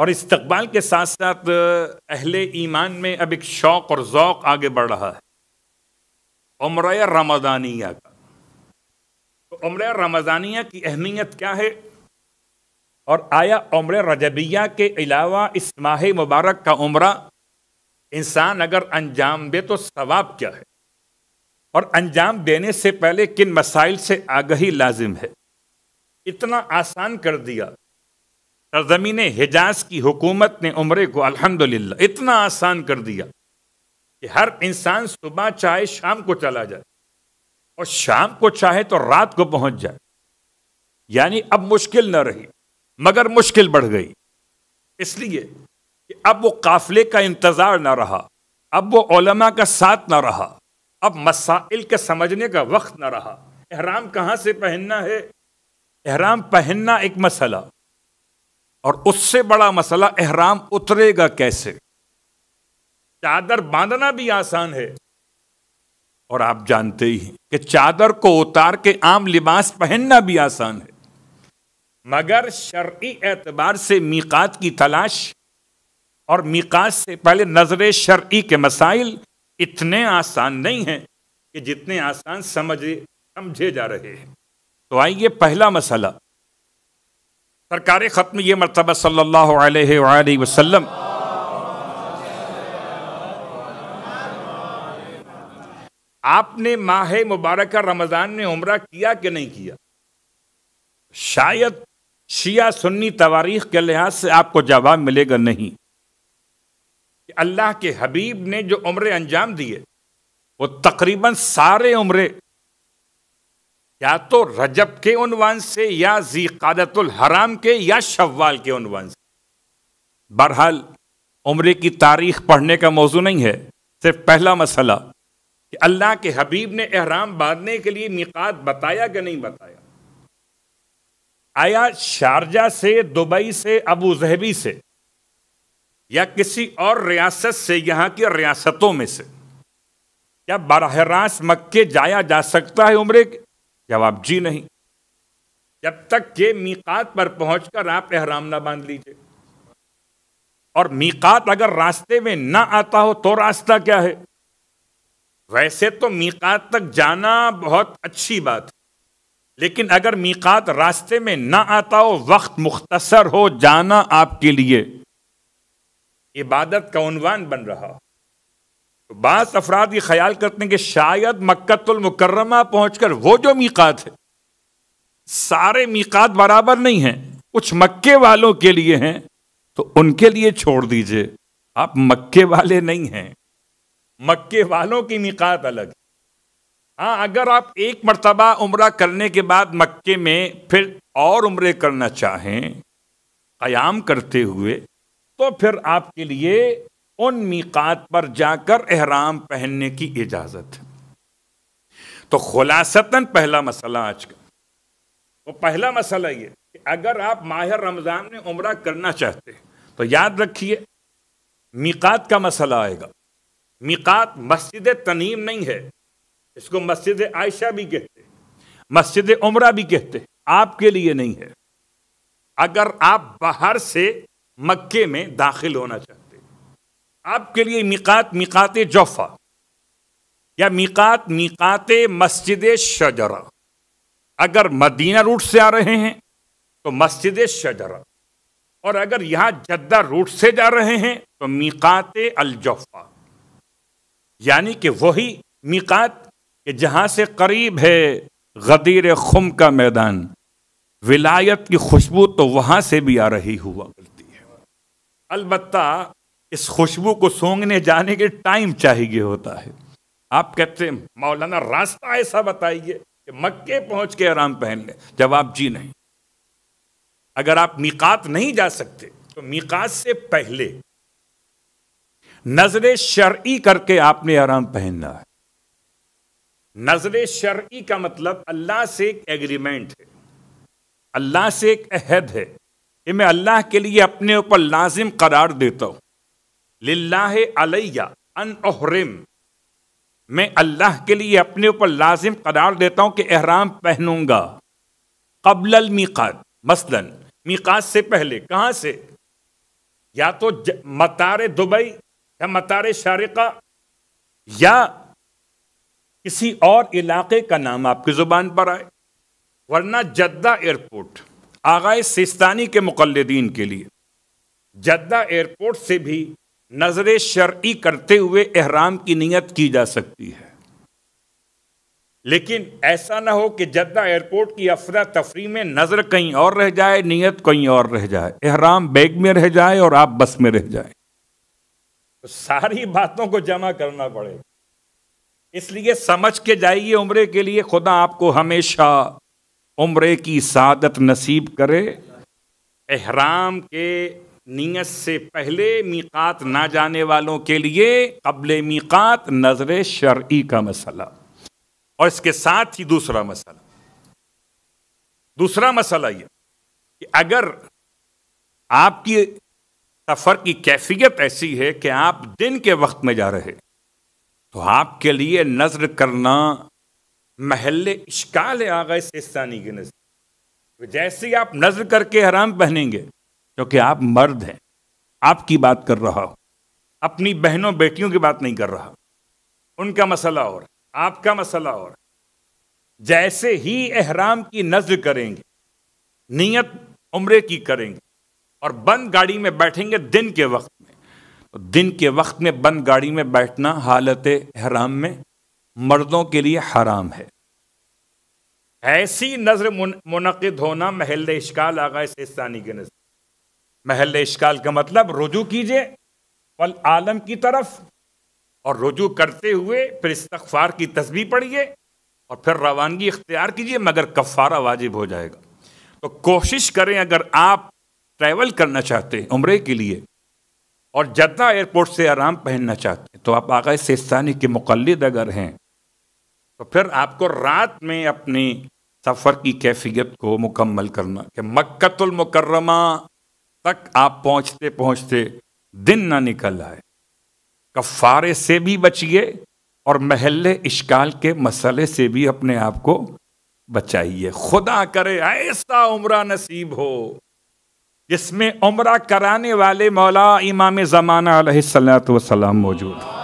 और इस्तकबाल के साथ साथ अहले ईमान में अब एक शौक़ और ज़ौक आगे बढ़ रहा है उम्र रमज़ानिया का तो उम्र रमज़ानिया की अहमियत क्या है और आया उम्र रजबिया के अलावा इस माह मुबारक का उम्र इंसान अगर अंजाम दे तो सवाब क्या है और अंजाम देने से पहले किन मसाइल से आगही लाजिम है इतना आसान कर दिया सरजमीन हिजाज की हुकूमत ने उम्र को अल्हम्दुलिल्लाह इतना आसान कर दिया कि हर इंसान सुबह चाहे शाम को चला जाए और शाम को चाहे तो रात को पहुंच जाए यानी अब मुश्किल न रही मगर मुश्किल बढ़ गई इसलिए कि अब वो काफले का इंतज़ार ना रहा अब वो ओलमा का साथ ना रहा अब मसाइल के समझने का वक्त ना रहा एहराम कहाँ से पहनना है एहराम पहनना एक मसला और उससे बड़ा मसला एहराम उतरेगा कैसे चादर बांधना भी आसान है और आप जानते ही हैं कि चादर को उतार के आम लिबास पहनना भी आसान है मगर शर्ई एतबार से मीकात की तलाश और मीकात से पहले नजर शर्ई के मसाइल इतने आसान नहीं हैं कि जितने आसान समझे समझे जा रहे हैं तो आइए पहला मसला सरकार ख़त्म ये मरतबा सल्ला वसलम आपने माह मुबारक रमज़ान में उम्र किया कि नहीं किया शायद शिया सुन्नी तवारीख के लिहाज से आपको जवाब मिलेगा नहीं अल्लाह के हबीब ने जो उम्र अंजाम दिए वो तकरीबन सारे उम्र या तो रजब के उनवान से या कादतुल हराम के या शव्वाल के उनवान से बहरहाल उम्र की तारीख पढ़ने का मौजू नहीं है सिर्फ पहला मसला कि अल्लाह के हबीब ने अहराम बांधने के लिए मिकात बताया कि नहीं बताया आया शारजा से दुबई से अबू जहबी से या किसी और रियासत से यहां की रियासतों में से क्या बरह रास्त मक्के जाया जा सकता है उम्र के जवाब जी नहीं जब तक के मीकात पर पहुंचकर आप एहराम ना बांध लीजिए और मीकात अगर रास्ते में ना आता हो तो रास्ता क्या है वैसे तो मीकात तक जाना बहुत अच्छी बात है लेकिन अगर मीकात रास्ते में ना आता हो वक्त मुख्तसर हो जाना आपके लिए इबादत का उनवान बन रहा हो बास अफराद ये ख्याल करते हैं कि शायद मक्तुलमकरमा पहुंचकर वो जो मीकात है सारे मीकात बराबर नहीं हैं कुछ मक्के वालों के लिए हैं तो उनके लिए छोड़ दीजिए आप मक्के वाले नहीं हैं मक्के वालों की मीकात अलग हाँ अगर आप एक मरतबा उम्र करने के बाद मक्के में फिर और उम्र करना चाहें आयाम करते हुए तो फिर आपके लिए उन मीकात पर जाकर एहराम पहनने की इजाज़त है तो खुलासतन पहला मसला आज का वो तो पहला मसला ये कि अगर आप माह रमज़ान में उम्र करना चाहते हैं तो याद रखिए मीकात का मसला आएगा मीकात मस्जिद तनीम नहीं है इसको मस्जिद आयशा भी कहते हैं मस्जिद उम्र भी कहते हैं आपके लिए नहीं है अगर आप बाहर से मक्के में दाखिल होना चाहते आपके लिए मिकात मिकात जोफ़ा या मिकात मिकात मस्जिद शजरा अगर मदीना रूट से आ रहे हैं तो मस्जिद शजरा और अगर यहाँ जद्दा रूट से जा रहे हैं तो मिकात अलजोफ़ा यानी कि वही मिकात कि जहां से करीब है गदीर खुम का मैदान विलायत की खुशबू तो वहां से भी आ रही हुआ करती है अलबत्ता इस खुशबू को सोंगने जाने के टाइम चाहिए होता है आप कहते हैं मौलाना रास्ता ऐसा बताइए कि मक्के पहुंच के आराम पहन ले जवाब जी नहीं अगर आप मिकात नहीं जा सकते तो मिकात से पहले नजरे शर्ई करके आपने आराम पहनना है नजरे शर्ई का मतलब अल्लाह से एक एग्रीमेंट है अल्लाह से एक अहद है कि मैं अल्लाह के लिए अपने ऊपर लाजिम करार देता हूं लाह अलैया अन अहरम मैं अल्लाह के लिए अपने ऊपर लाजिम करार देता हूँ कि एहराम पहनूंगा कबल मीकात मसलन मीकात से पहले कहाँ से या तो मतार दुबई या मतार शारिका या किसी और इलाके का नाम आपकी ज़ुबान पर आए वरना जद्दा एयरपोर्ट आगाए सिस्तानी के मुकलदीन के लिए जद्दा एयरपोर्ट से भी नजर शर्ई करते हुए एहराम की नीयत की जा सकती है लेकिन ऐसा ना हो कि जद्दा एयरपोर्ट की अफरा तफरी में नज़र कहीं और रह जाए नीयत कहीं और रह जाए एहराम बैग में रह जाए और आप बस में रह जाए तो सारी बातों को जमा करना पड़ेगा इसलिए समझ के जाइए उम्र के लिए खुदा आपको हमेशा उम्र की सादत नसीब करे एहराम के नीयत से पहले मीकात ना जाने वालों के लिए कबल मीकात नजर शर् का मसला और इसके साथ ही दूसरा मसला दूसरा मसला ये कि अगर आपकी सफ़र की कैफियत ऐसी है कि आप दिन के वक्त में जा रहे तो आपके लिए नजर करना महल इश्काल है आगा इस नज़र जैसे ही आप नजर करके हराम पहनेंगे क्योंकि आप मर्द हैं आपकी बात कर रहा हूं अपनी बहनों बेटियों की बात नहीं कर रहा उनका मसला और आपका मसला और जैसे ही एहराम की नजर करेंगे नियत उम्र की करेंगे और बंद गाड़ी में बैठेंगे दिन के वक्त में तो दिन के वक्त में बंद गाड़ी में बैठना हालत एहराम में मर्दों के लिए हराम है ऐसी नजर मुनद होना महल इश्काल आगा इस्तानी के नजर महल इश्काल का मतलब रुजू कीजिए वल आलम की तरफ और रुजू करते हुए फिर इस्तफार की तस्वीर पढ़िए और फिर रवानगी इख्तियार कीजिए मगर कफ़ारा वाजिब हो जाएगा तो कोशिश करें अगर आप ट्रैवल करना चाहते हैं उम्र के लिए और जद्दा एयरपोर्ट से आराम पहनना चाहते हैं तो आप आगा सेस्तानी के मुकलद अगर हैं तो फिर आपको रात में अपनी सफ़र की कैफियत को मुकम्मल करना कि मक्तुलमकरमा तक आप पहुंचते पहुंचते दिन ना निकल आए कफ़ारे से भी बचिए और महल इश्काल के मसले से भी अपने आप को बचाइए खुदा करे ऐसा उम्र नसीब हो जिसमें उम्र कराने वाले मौला इमाम ज़माना सलात वसलाम मौजूद हो